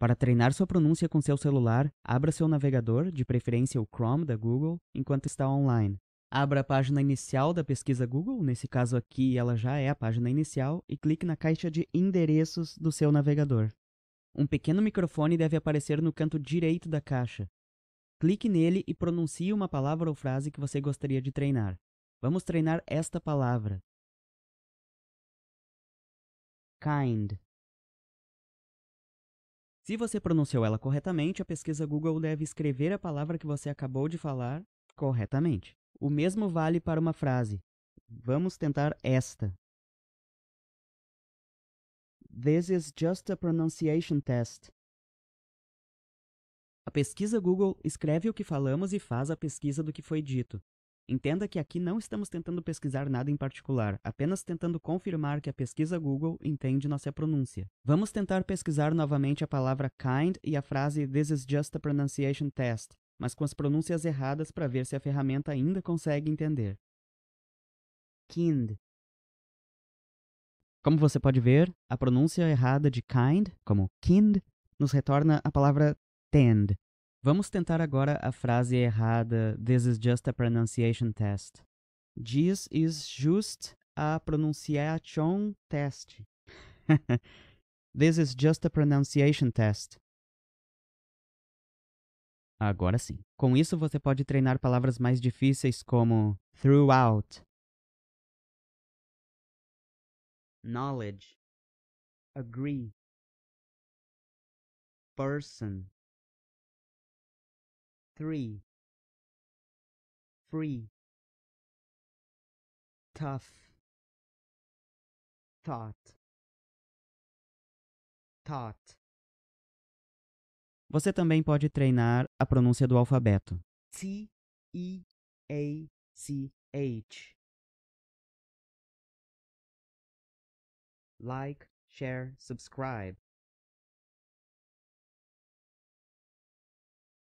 Para treinar sua pronúncia com seu celular, abra seu navegador, de preferência o Chrome da Google, enquanto está online. Abra a página inicial da pesquisa Google, nesse caso aqui ela já é a página inicial, e clique na caixa de endereços do seu navegador. Um pequeno microfone deve aparecer no canto direito da caixa. Clique nele e pronuncie uma palavra ou frase que você gostaria de treinar. Vamos treinar esta palavra: kind. Se você pronunciou ela corretamente, a pesquisa Google deve escrever a palavra que você acabou de falar corretamente. O mesmo vale para uma frase. Vamos tentar esta. This is just a pronunciation test. A pesquisa Google escreve o que falamos e faz a pesquisa do que foi dito. Entenda que aqui não estamos tentando pesquisar nada em particular, apenas tentando confirmar que a pesquisa Google entende nossa pronúncia. Vamos tentar pesquisar novamente a palavra kind e a frase This is just a pronunciation test, mas com as pronúncias erradas para ver se a ferramenta ainda consegue entender. Kind. Como você pode ver, a pronúncia errada de kind, como kind, nos retorna a palavra tend, Vamos tentar agora a frase errada: This is just a pronunciation test. This is just a pronunciation test. This is just a pronunciation test. Agora sim. Com isso, você pode treinar palavras mais difíceis como throughout, knowledge, agree, person three free tough thought thought Você também pode treinar a pronúncia do alfabeto. T E A C H Like, share, subscribe